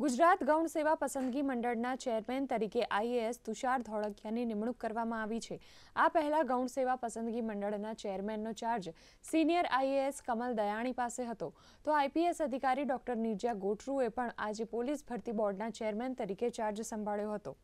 ગુજરાત ગૌણ સેવા પસંદગી મંડળના ચેરમેન તરીકે આઈએએસ તુષાર ધોળકિયાની નિમણૂક કરવામાં આવી છે આ પહેલા ગૌણ સેવા પસંદગી મંડળના ચેરમેનનો charge senior IAS Kamal Dayani પાસે હતો તો આઈપીએસ અધિકારી ડોક્ટર નિર્જા ગોટરુએ પણ આજે પોલીસ ભરતી બોર્ડના ચેરમેન તરીકે ચાર્જ સંભાળ્યો હતો